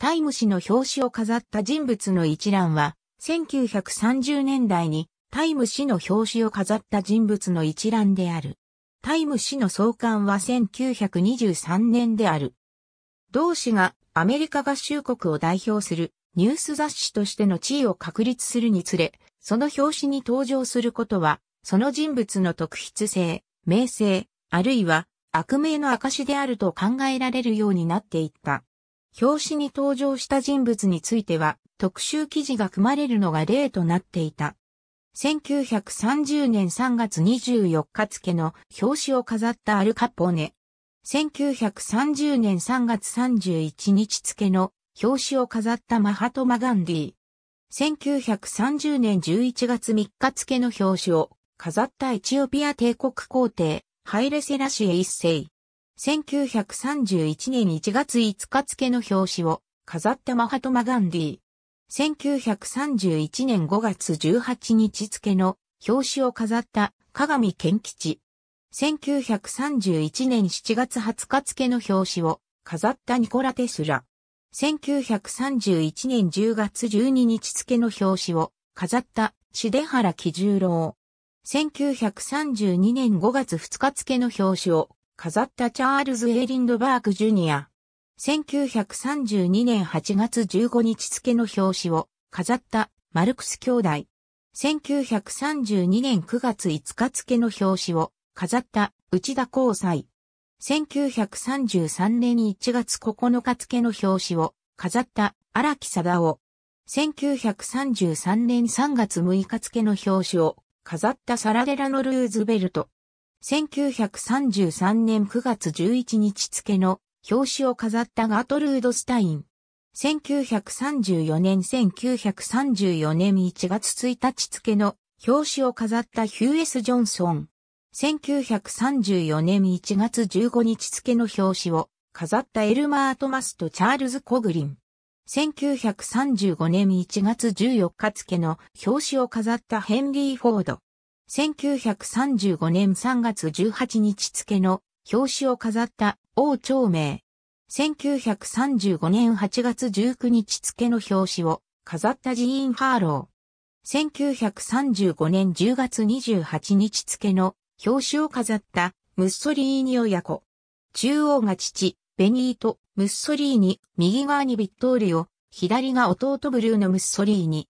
タイム誌の表紙を飾った人物の一覧は、1930年代にタイム誌の表紙を飾った人物の一覧である。タイム誌の創刊は1923年である。同誌がアメリカ合衆国を代表するニュース雑誌としての地位を確立するにつれ、その表紙に登場することは、その人物の特筆性、名声、あるいは悪名の証であると考えられるようになっていった。表紙に登場した人物については特集記事が組まれるのが例となっていた。1930年3月24日付の表紙を飾ったアルカポネ。1930年3月31日付の表紙を飾ったマハトマガンディ。1930年11月3日付の表紙を飾ったエチオピア帝国皇帝、ハイレセラシエ一世。1931年1月5日付の表紙を飾ったマハトマガンディ。1931年5月18日付の表紙を飾った鏡健吉。1931年7月20日付の表紙を飾ったニコラ・テスラ。1931年10月12日付の表紙を飾ったシデハラ・キジューロウ。1932年5月2日付の表紙を飾ったチャールズ・エリンドバーグ・ジュニア。1932年8月15日付の表紙を飾ったマルクス兄弟。1932年9月5日付の表紙を飾った内田光斎。1933年1月9日付の表紙を飾った荒木貞夫。1933年3月6日付の表紙を飾ったサラデラのルーズベルト。1933年9月11日付の表紙を飾ったガートルード・スタイン。1934年1934年1月1日付の表紙を飾ったヒューエス・ジョンソン。1934年1月15日付の表紙を飾ったエルマー・トマスとチャールズ・コグリン。1935年1月14日付の表紙を飾ったヘンリー・フォード。1935年3月18日付の表紙を飾った王長明。1935年8月19日付の表紙を飾ったジーン・ハーロー。1935年10月28日付の表紙を飾ったムッソリーニ親子。中央が父、ベニート・ムッソリーニ、右側にビットーリオ、左が弟ブルーのムッソリーニ。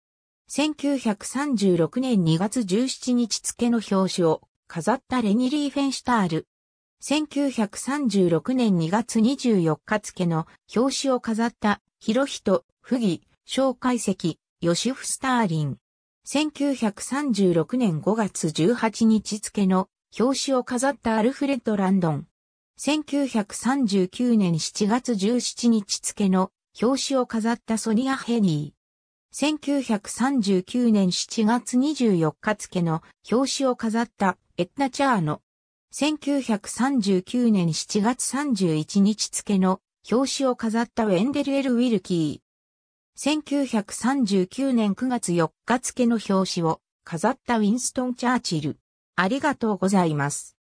1936年2月17日付の表紙を飾ったレニ・リーフェンシュタール。1936年2月24日付の表紙を飾った広人、不義、小解析、ヨシフ・スターリン。1936年5月18日付の表紙を飾ったアルフレッド・ランドン。1939年7月17日付の表紙を飾ったソニア・ヘニー。1939年7月24日付の表紙を飾ったエッナチャーノ。1939年7月31日付の表紙を飾ったウェンデル・エル・ウィルキー。1939年9月4日付の表紙を飾ったウィンストン・チャーチル。ありがとうございます。